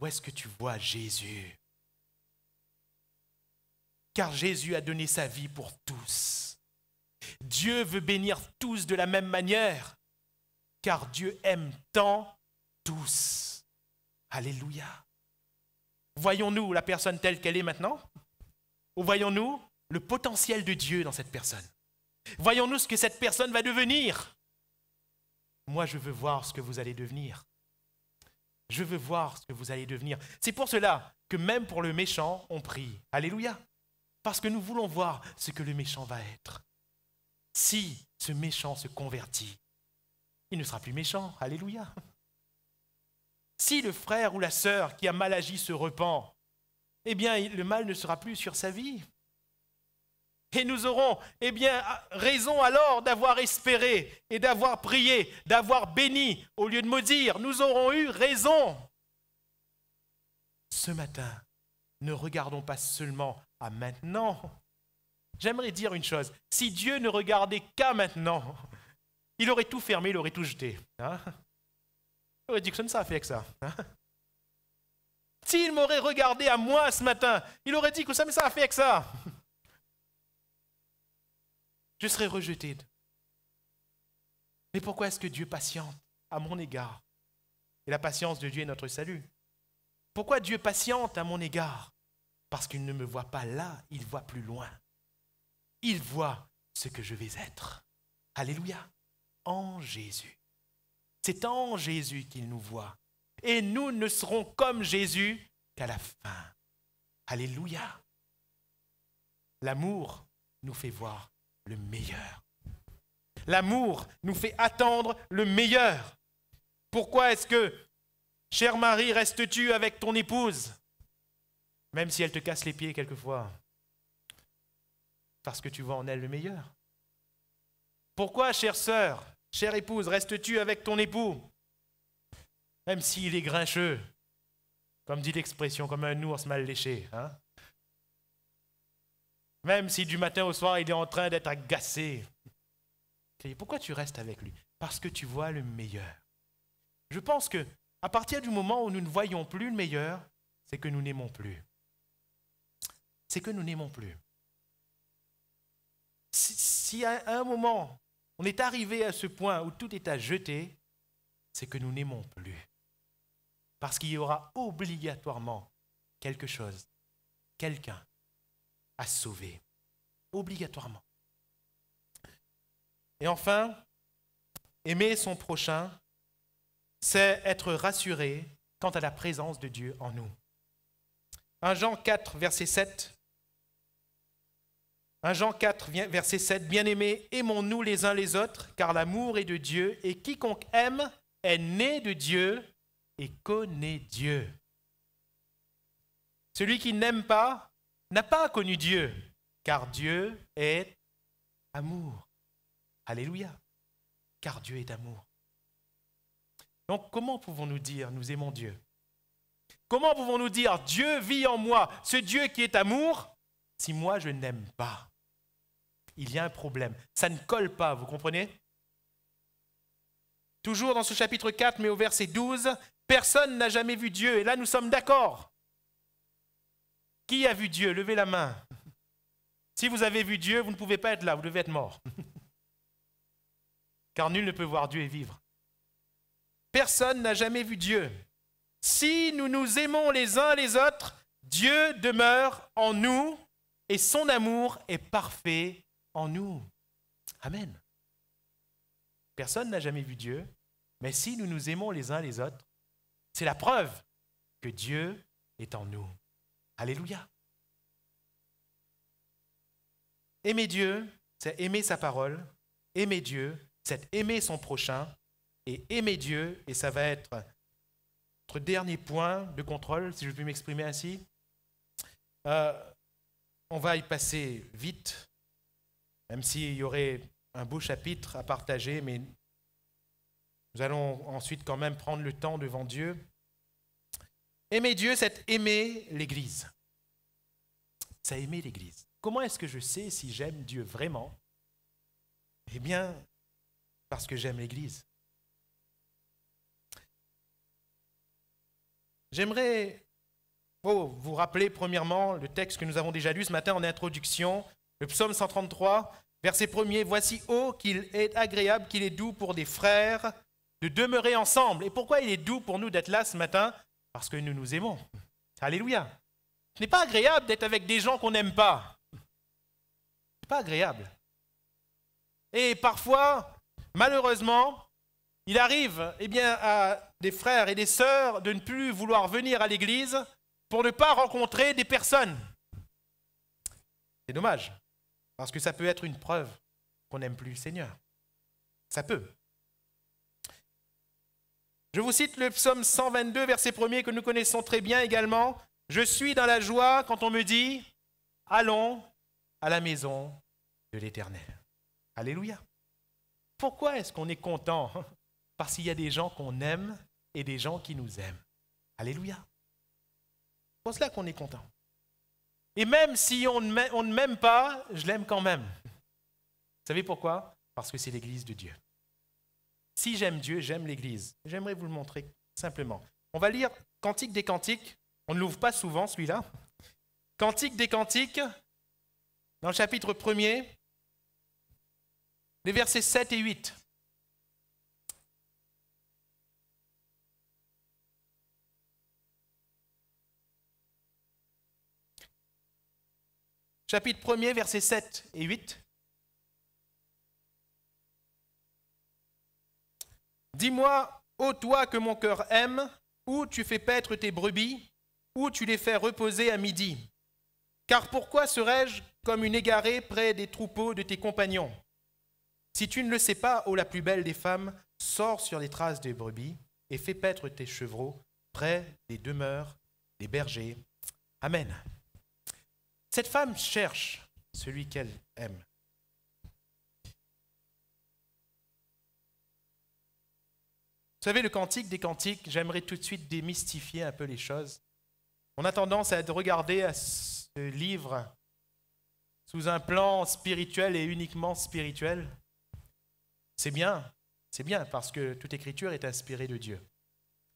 Ou est-ce que tu vois Jésus Car Jésus a donné sa vie pour tous. Dieu veut bénir tous de la même manière, car Dieu aime tant tous. Alléluia. Voyons-nous la personne telle qu'elle est maintenant Ou voyons-nous le potentiel de Dieu dans cette personne Voyons-nous ce que cette personne va devenir Moi, je veux voir ce que vous allez devenir. Je veux voir ce que vous allez devenir. C'est pour cela que même pour le méchant, on prie. Alléluia. Parce que nous voulons voir ce que le méchant va être si ce méchant se convertit, il ne sera plus méchant. Alléluia. Si le frère ou la sœur qui a mal agi se repent, eh bien, le mal ne sera plus sur sa vie. Et nous aurons, eh bien, raison alors d'avoir espéré et d'avoir prié, d'avoir béni au lieu de maudire. Nous aurons eu raison. Ce matin, ne regardons pas seulement à maintenant, J'aimerais dire une chose, si Dieu ne regardait qu'à maintenant, il aurait tout fermé, il aurait tout jeté. Hein? il aurait dit que ça a fait que ça. Hein? S'il m'aurait regardé à moi ce matin, il aurait dit que ça, mais ça a fait que ça. Je serais rejeté. Mais pourquoi est-ce que Dieu patiente à mon égard Et la patience de Dieu est notre salut. Pourquoi Dieu patiente à mon égard Parce qu'il ne me voit pas là, il voit plus loin. Il voit ce que je vais être. Alléluia. En Jésus. C'est en Jésus qu'il nous voit. Et nous ne serons comme Jésus qu'à la fin. Alléluia. L'amour nous fait voir le meilleur. L'amour nous fait attendre le meilleur. Pourquoi est-ce que, chère Marie, restes-tu avec ton épouse, même si elle te casse les pieds quelquefois parce que tu vois en elle le meilleur. Pourquoi, chère sœur, chère épouse, restes-tu avec ton époux Même s'il est grincheux, comme dit l'expression, comme un ours mal léché. Hein Même si du matin au soir, il est en train d'être agacé. Pourquoi tu restes avec lui Parce que tu vois le meilleur. Je pense que à partir du moment où nous ne voyons plus le meilleur, c'est que nous n'aimons plus. C'est que nous n'aimons plus si, à un moment on est arrivé à ce point où tout est à jeter, c'est que nous n'aimons plus. Parce qu'il y aura obligatoirement quelque chose, quelqu'un à sauver. Obligatoirement. Et enfin, aimer son prochain, c'est être rassuré quant à la présence de Dieu en nous. Jean 4, verset 7, 1 Jean 4, verset 7, Bien-aimés, aimons-nous les uns les autres, car l'amour est de Dieu, et quiconque aime est né de Dieu et connaît Dieu. Celui qui n'aime pas n'a pas connu Dieu, car Dieu est amour. Alléluia, car Dieu est amour. Donc comment pouvons-nous dire nous aimons Dieu Comment pouvons-nous dire Dieu vit en moi, ce Dieu qui est amour, si moi je n'aime pas il y a un problème. Ça ne colle pas, vous comprenez Toujours dans ce chapitre 4, mais au verset 12, personne n'a jamais vu Dieu. Et là, nous sommes d'accord. Qui a vu Dieu Levez la main. Si vous avez vu Dieu, vous ne pouvez pas être là, vous devez être mort. Car nul ne peut voir Dieu et vivre. Personne n'a jamais vu Dieu. Si nous nous aimons les uns les autres, Dieu demeure en nous et son amour est parfait en nous. Amen. Personne n'a jamais vu Dieu, mais si nous nous aimons les uns les autres, c'est la preuve que Dieu est en nous. Alléluia. Aimer Dieu, c'est aimer sa parole. Aimer Dieu, c'est aimer son prochain. Et aimer Dieu, et ça va être notre dernier point de contrôle, si je puis m'exprimer ainsi. Euh, on va y passer vite, même s'il y aurait un beau chapitre à partager, mais nous allons ensuite quand même prendre le temps devant Dieu. Aimer Dieu, c'est aimer l'Église. C'est aimer l'Église. Comment est-ce que je sais si j'aime Dieu vraiment Eh bien, parce que j'aime l'Église. J'aimerais oh, vous rappeler premièrement le texte que nous avons déjà lu ce matin en introduction, le psaume 133, verset 1er, Voici, oh, qu'il est agréable, qu'il est doux pour des frères de demeurer ensemble. Et pourquoi il est doux pour nous d'être là ce matin Parce que nous nous aimons. Alléluia. Ce n'est pas agréable d'être avec des gens qu'on n'aime pas. Ce n'est pas agréable. Et parfois, malheureusement, il arrive eh bien, à des frères et des sœurs de ne plus vouloir venir à l'église pour ne pas rencontrer des personnes. C'est dommage. Parce que ça peut être une preuve qu'on n'aime plus le Seigneur. Ça peut. Je vous cite le psaume 122, verset 1 que nous connaissons très bien également. Je suis dans la joie quand on me dit Allons à la maison de l'Éternel. Alléluia. Pourquoi est-ce qu'on est content Parce qu'il y a des gens qu'on aime et des gens qui nous aiment. Alléluia. C'est pour cela qu'on est content. Et même si on ne m'aime pas, je l'aime quand même. Vous savez pourquoi Parce que c'est l'Église de Dieu. Si j'aime Dieu, j'aime l'Église. J'aimerais vous le montrer simplement. On va lire Cantique des Cantiques. On ne l'ouvre pas souvent celui-là. Cantique des Cantiques, dans le chapitre 1 les versets 7 et 8. chapitre 1er, versets 7 et 8. Dis-moi, ô toi que mon cœur aime, où tu fais paître tes brebis, où tu les fais reposer à midi. Car pourquoi serais-je comme une égarée près des troupeaux de tes compagnons Si tu ne le sais pas, ô la plus belle des femmes, sors sur les traces des brebis et fais paître tes chevreaux près des demeures des bergers. Amen. Cette femme cherche celui qu'elle aime. Vous savez, le cantique des cantiques, j'aimerais tout de suite démystifier un peu les choses. On a tendance à regarder ce livre sous un plan spirituel et uniquement spirituel. C'est bien, c'est bien, parce que toute écriture est inspirée de Dieu.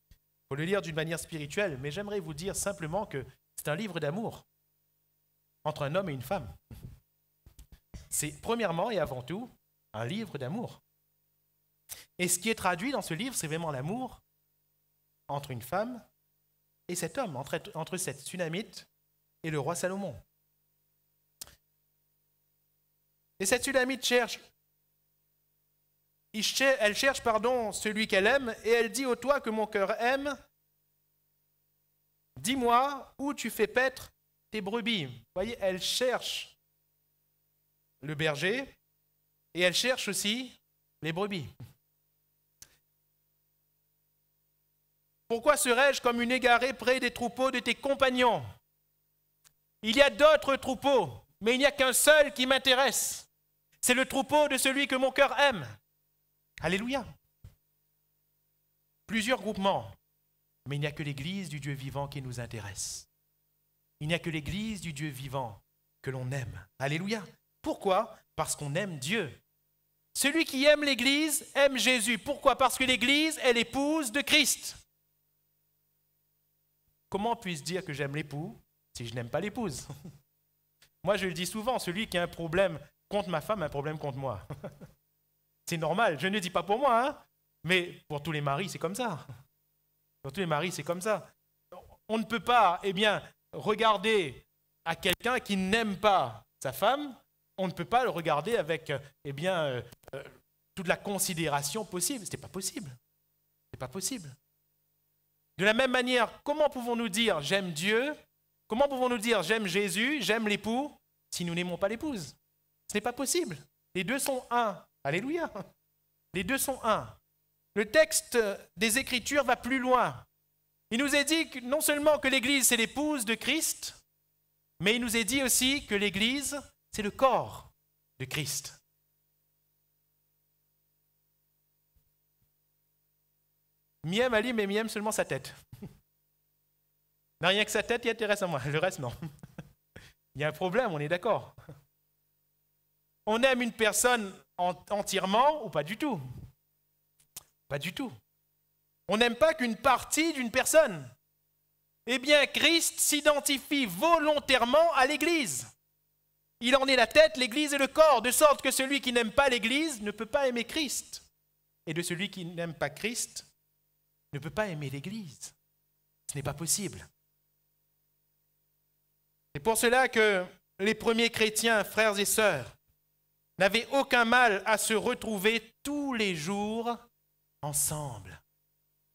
Il faut le lire d'une manière spirituelle, mais j'aimerais vous dire simplement que c'est un livre d'amour entre un homme et une femme. C'est premièrement et avant tout un livre d'amour. Et ce qui est traduit dans ce livre, c'est vraiment l'amour entre une femme et cet homme, entre, entre cette tsunamite et le roi Salomon. Et cette tsunamite cherche, elle cherche pardon, celui qu'elle aime et elle dit au toi que mon cœur aime, dis-moi où tu fais paître tes brebis. Vous voyez, elle cherche le berger et elle cherche aussi les brebis. Pourquoi serais-je comme une égarée près des troupeaux de tes compagnons Il y a d'autres troupeaux, mais il n'y a qu'un seul qui m'intéresse. C'est le troupeau de celui que mon cœur aime. Alléluia. Plusieurs groupements, mais il n'y a que l'Église du Dieu vivant qui nous intéresse. Il n'y a que l'Église du Dieu vivant que l'on aime. Alléluia. Pourquoi Parce qu'on aime Dieu. Celui qui aime l'Église aime Jésus. Pourquoi Parce que l'Église est l'épouse de Christ. Comment puis-je dire que j'aime l'époux si je n'aime pas l'épouse Moi, je le dis souvent, celui qui a un problème contre ma femme a un problème contre moi. c'est normal, je ne dis pas pour moi, hein. mais pour tous les maris, c'est comme ça. Pour tous les maris, c'est comme ça. On ne peut pas, eh bien, regarder à quelqu'un qui n'aime pas sa femme, on ne peut pas le regarder avec euh, eh bien, euh, euh, toute la considération possible. Ce n'est pas possible. n'est pas possible. De la même manière, comment pouvons-nous dire j'aime Dieu Comment pouvons-nous dire j'aime Jésus, j'aime l'époux, si nous n'aimons pas l'épouse Ce n'est pas possible. Les deux sont un. Alléluia. Les deux sont un. Le texte des Écritures va plus loin. Il nous est dit que non seulement que l'Église, c'est l'épouse de Christ, mais il nous est dit aussi que l'Église, c'est le corps de Christ. Miam Ali, mais miam seulement sa tête. Non, rien que sa tête, il intéresse à moi. Le reste, non. Il y a un problème, on est d'accord. On aime une personne entièrement ou pas du tout Pas du tout. On n'aime pas qu'une partie d'une personne. Eh bien, Christ s'identifie volontairement à l'Église. Il en est la tête, l'Église et le corps, de sorte que celui qui n'aime pas l'Église ne peut pas aimer Christ. Et de celui qui n'aime pas Christ ne peut pas aimer l'Église. Ce n'est pas possible. C'est pour cela que les premiers chrétiens, frères et sœurs, n'avaient aucun mal à se retrouver tous les jours ensemble.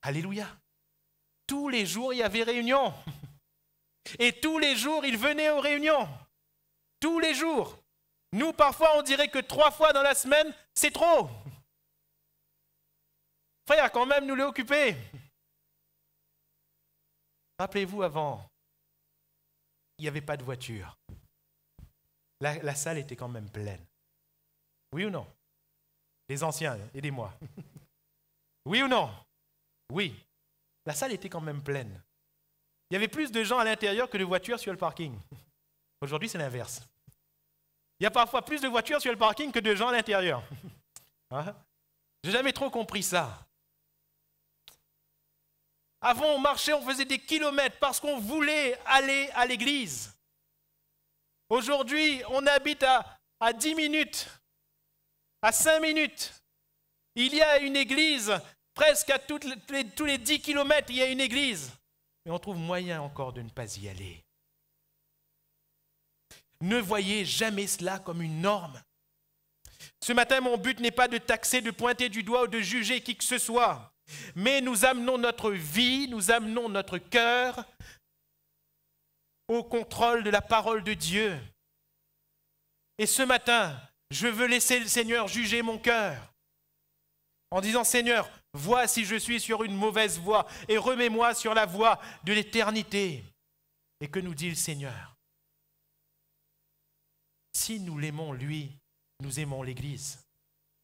Alléluia. Tous les jours, il y avait réunion. Et tous les jours, il venait aux réunions. Tous les jours. Nous, parfois, on dirait que trois fois dans la semaine, c'est trop. Frère, quand même, nous les occuper Rappelez-vous avant, il n'y avait pas de voiture. La, la, salle était quand même pleine. Oui ou non Les anciens, aidez-moi. Oui ou non oui, la salle était quand même pleine. Il y avait plus de gens à l'intérieur que de voitures sur le parking. Aujourd'hui, c'est l'inverse. Il y a parfois plus de voitures sur le parking que de gens à l'intérieur. Ah. Je n'ai jamais trop compris ça. Avant, on marchait, on faisait des kilomètres parce qu'on voulait aller à l'église. Aujourd'hui, on habite à, à 10 minutes, à 5 minutes. Il y a une église Presque à tous les 10 kilomètres, il y a une église. Mais on trouve moyen encore de ne pas y aller. Ne voyez jamais cela comme une norme. Ce matin, mon but n'est pas de taxer, de pointer du doigt ou de juger qui que ce soit. Mais nous amenons notre vie, nous amenons notre cœur au contrôle de la parole de Dieu. Et ce matin, je veux laisser le Seigneur juger mon cœur en disant, Seigneur, Vois si je suis sur une mauvaise voie et remets-moi sur la voie de l'éternité. Et que nous dit le Seigneur Si nous l'aimons, lui, nous aimons l'Église.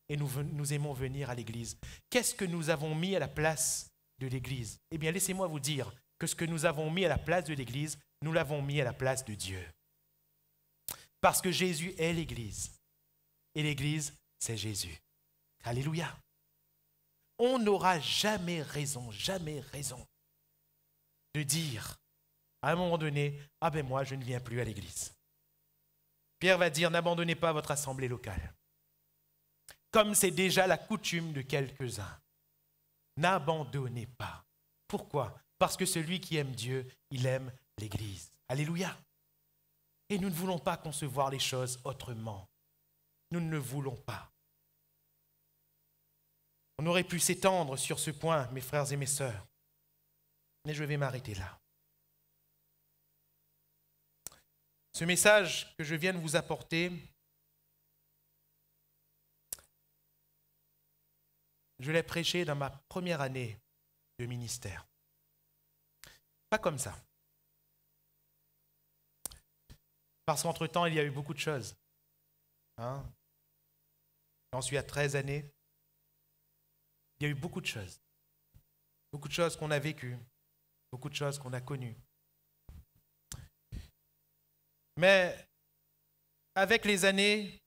Et nous, nous aimons venir à l'Église. Qu'est-ce que nous avons mis à la place de l'Église Eh bien, laissez-moi vous dire que ce que nous avons mis à la place de l'Église, nous l'avons mis à la place de Dieu. Parce que Jésus est l'Église. Et l'Église, c'est Jésus. Alléluia on n'aura jamais raison, jamais raison de dire à un moment donné, ah ben moi je ne viens plus à l'église. Pierre va dire, n'abandonnez pas votre assemblée locale, comme c'est déjà la coutume de quelques-uns. N'abandonnez pas. Pourquoi Parce que celui qui aime Dieu, il aime l'église. Alléluia. Et nous ne voulons pas concevoir les choses autrement. Nous ne le voulons pas. On aurait pu s'étendre sur ce point, mes frères et mes sœurs, mais je vais m'arrêter là. Ce message que je viens de vous apporter, je l'ai prêché dans ma première année de ministère. Pas comme ça. Parce qu'entre-temps, il y a eu beaucoup de choses. Hein. J'en suis à 13 années. Il y a eu beaucoup de choses. Beaucoup de choses qu'on a vécues, beaucoup de choses qu'on a connues. Mais avec les années,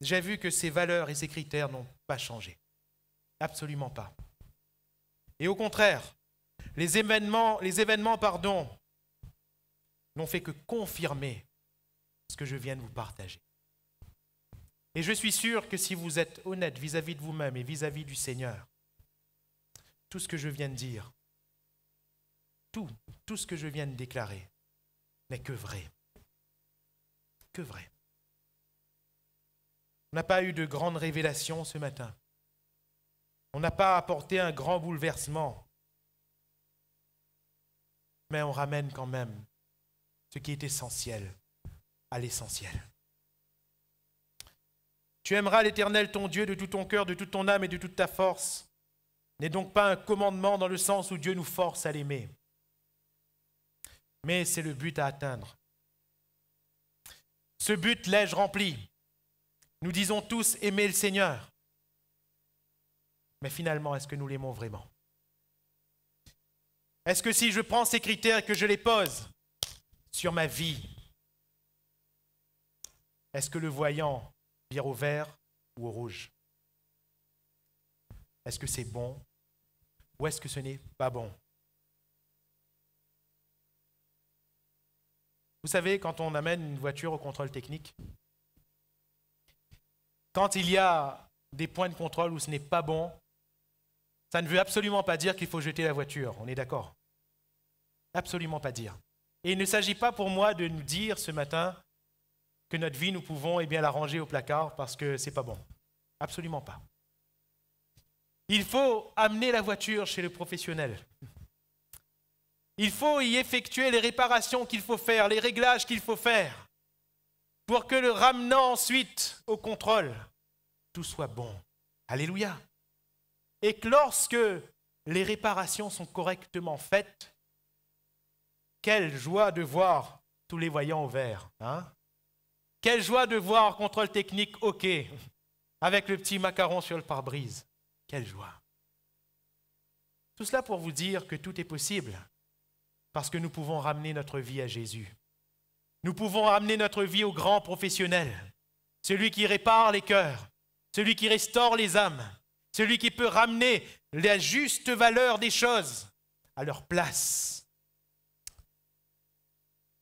j'ai vu que ces valeurs et ces critères n'ont pas changé. Absolument pas. Et au contraire, les événements, les événements pardon, n'ont fait que confirmer ce que je viens de vous partager. Et je suis sûr que si vous êtes honnête vis-à-vis de vous-même et vis-à-vis du Seigneur, tout ce que je viens de dire, tout, tout ce que je viens de déclarer n'est que vrai. Que vrai. On n'a pas eu de grandes révélations ce matin. On n'a pas apporté un grand bouleversement. Mais on ramène quand même ce qui est essentiel à l'essentiel. Tu aimeras l'Éternel ton Dieu de tout ton cœur, de toute ton âme et de toute ta force. N'est donc pas un commandement dans le sens où Dieu nous force à l'aimer. Mais c'est le but à atteindre. Ce but l'ai-je rempli Nous disons tous aimer le Seigneur. Mais finalement, est-ce que nous l'aimons vraiment Est-ce que si je prends ces critères et que je les pose sur ma vie, est-ce que le voyant au vert ou au rouge Est-ce que c'est bon ou est-ce que ce n'est pas bon Vous savez, quand on amène une voiture au contrôle technique, quand il y a des points de contrôle où ce n'est pas bon, ça ne veut absolument pas dire qu'il faut jeter la voiture, on est d'accord Absolument pas dire. Et il ne s'agit pas pour moi de nous dire ce matin, que notre vie, nous pouvons et eh bien, la ranger au placard parce que ce n'est pas bon. Absolument pas. Il faut amener la voiture chez le professionnel. Il faut y effectuer les réparations qu'il faut faire, les réglages qu'il faut faire, pour que le ramenant ensuite au contrôle, tout soit bon. Alléluia. Et que lorsque les réparations sont correctement faites, quelle joie de voir tous les voyants au vert. Hein quelle joie de voir contrôle technique, ok, avec le petit macaron sur le pare-brise. Quelle joie. Tout cela pour vous dire que tout est possible, parce que nous pouvons ramener notre vie à Jésus. Nous pouvons ramener notre vie au grand professionnel, celui qui répare les cœurs, celui qui restaure les âmes, celui qui peut ramener la juste valeur des choses à leur place.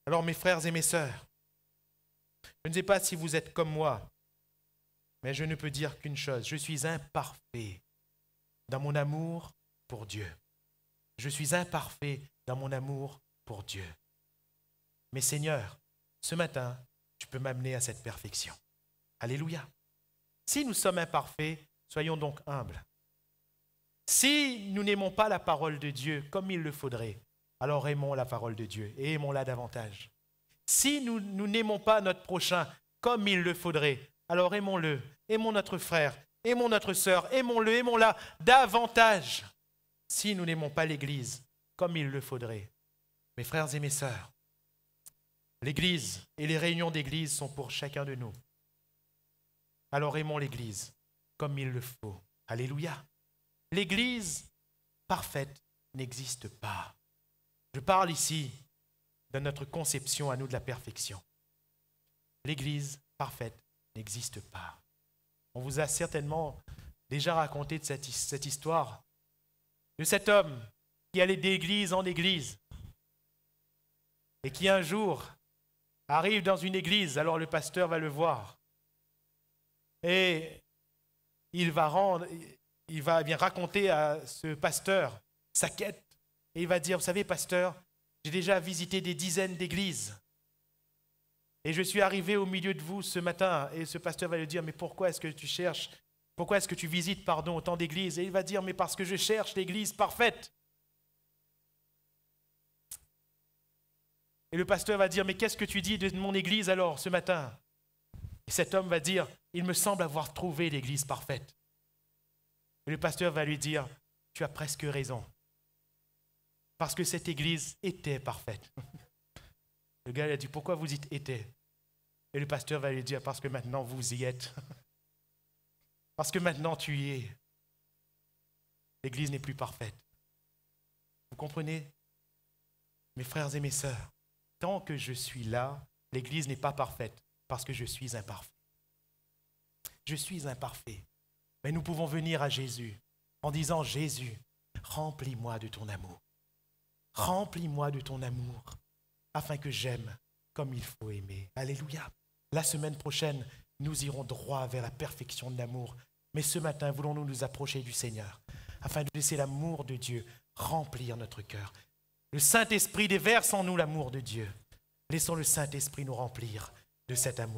Alors mes frères et mes sœurs, je ne sais pas si vous êtes comme moi, mais je ne peux dire qu'une chose, je suis imparfait dans mon amour pour Dieu. Je suis imparfait dans mon amour pour Dieu. Mais Seigneur, ce matin, tu peux m'amener à cette perfection. Alléluia. Si nous sommes imparfaits, soyons donc humbles. Si nous n'aimons pas la parole de Dieu comme il le faudrait, alors aimons la parole de Dieu et aimons-la davantage. Si nous n'aimons pas notre prochain comme il le faudrait, alors aimons-le, aimons notre frère, aimons notre sœur, aimons-le, aimons-la davantage si nous n'aimons pas l'Église comme il le faudrait. Mes frères et mes sœurs, l'Église et les réunions d'Église sont pour chacun de nous. Alors aimons l'Église comme il le faut. Alléluia. L'Église parfaite n'existe pas. Je parle ici dans notre conception à nous de la perfection. L'Église parfaite n'existe pas. On vous a certainement déjà raconté cette, histoire de cet homme qui allait d'église en église et qui un jour arrive dans une église, alors le pasteur va le voir et il va rendre, il va raconter à ce pasteur sa quête et il va dire, vous savez pasteur, j'ai déjà visité des dizaines d'églises. Et je suis arrivé au milieu de vous ce matin, et ce pasteur va lui dire, mais pourquoi est-ce que tu cherches, pourquoi est-ce que tu visites, pardon, autant d'églises Et il va dire, mais parce que je cherche l'église parfaite. Et le pasteur va dire, mais qu'est-ce que tu dis de mon église alors ce matin Et cet homme va dire, il me semble avoir trouvé l'église parfaite. Et le pasteur va lui dire, tu as presque raison. Parce que cette église était parfaite. Le gars lui a dit, pourquoi vous dites était Et le pasteur va lui dire, parce que maintenant vous y êtes. Parce que maintenant tu y es. L'église n'est plus parfaite. Vous comprenez Mes frères et mes sœurs, tant que je suis là, l'église n'est pas parfaite parce que je suis imparfait. Je suis imparfait. Mais nous pouvons venir à Jésus en disant, Jésus, remplis-moi de ton amour. Remplis-moi de ton amour, afin que j'aime comme il faut aimer. Alléluia. La semaine prochaine, nous irons droit vers la perfection de l'amour. Mais ce matin, voulons-nous nous approcher du Seigneur, afin de laisser l'amour de Dieu remplir notre cœur. Le Saint-Esprit déverse en nous l'amour de Dieu. Laissons le Saint-Esprit nous remplir de cet amour.